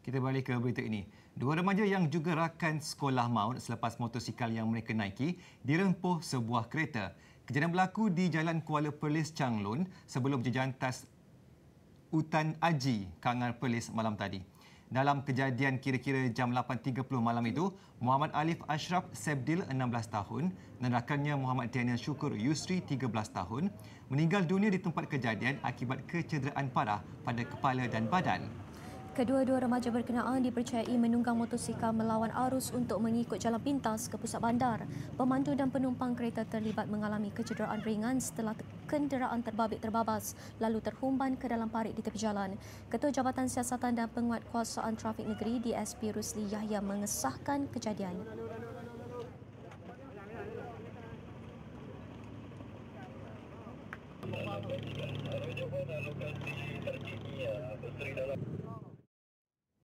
Kita balik ke berita ini. Dua remaja yang juga rakan sekolah maut selepas motosikal yang mereka naiki direngpuh sebuah kereta. Kejadian berlaku di Jalan Kuala Perlis Changlun sebelum jejantas Utan Aji, Kangar Perlis malam tadi. Dalam kejadian kira-kira jam 8.30 malam itu, Muhammad Alif Ashraf Sebdil, 16 tahun, dan rakannya Muhammad Daniel Syukur Yusri, 13 tahun, meninggal dunia di tempat kejadian akibat kecederaan parah pada kepala dan badan kedua-dua remaja berkenaan dipercayai menunggang motosikal melawan arus untuk mengikut jalan pintas ke pusat bandar. Pemandu dan penumpang kereta terlibat mengalami kecederaan ringan setelah kenderaan terbabit terbabas lalu terhumban ke dalam parit di tepi jalan. Ketua Jabatan Siasatan dan Penguatkuasaan Trafik Negeri DSP Rusli Yahya mengesahkan kejadian.